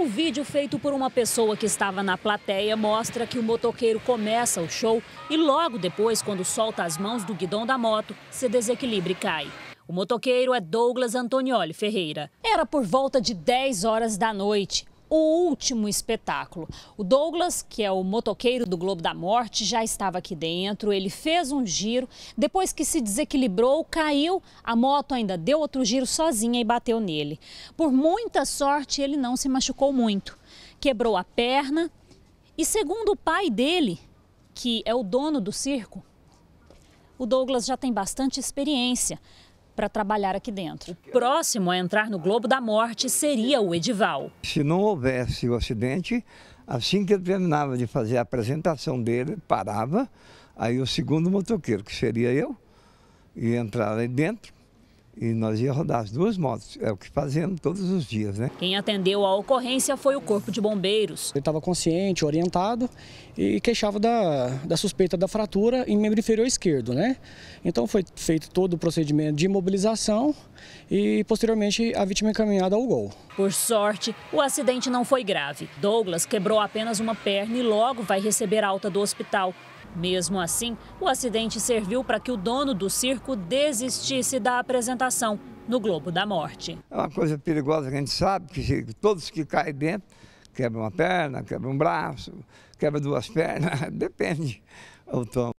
O vídeo feito por uma pessoa que estava na plateia mostra que o motoqueiro começa o show e logo depois, quando solta as mãos do guidão da moto, se desequilibra e cai. O motoqueiro é Douglas Antonioli Ferreira. Era por volta de 10 horas da noite o último espetáculo. O Douglas, que é o motoqueiro do Globo da Morte, já estava aqui dentro. Ele fez um giro, depois que se desequilibrou, caiu, a moto ainda deu outro giro sozinha e bateu nele. Por muita sorte, ele não se machucou muito. Quebrou a perna e, segundo o pai dele, que é o dono do circo, o Douglas já tem bastante experiência para trabalhar aqui dentro. O próximo a entrar no Globo da Morte seria o Edival. Se não houvesse o acidente, assim que ele terminava de fazer a apresentação dele, parava, aí o segundo motoqueiro, que seria eu, ia entrar ali dentro, e nós ia rodar as duas motos, é o que fazemos todos os dias, né? Quem atendeu a ocorrência foi o Corpo de Bombeiros. Ele estava consciente, orientado e queixava da, da suspeita da fratura em membro inferior esquerdo, né? Então foi feito todo o procedimento de imobilização e posteriormente a vítima encaminhada ao gol. Por sorte, o acidente não foi grave. Douglas quebrou apenas uma perna e logo vai receber alta do hospital. Mesmo assim, o acidente serviu para que o dono do circo desistisse da apresentação no Globo da Morte. É uma coisa perigosa que a gente sabe, que todos que caem dentro quebram uma perna, quebram um braço, quebram duas pernas, depende o tom.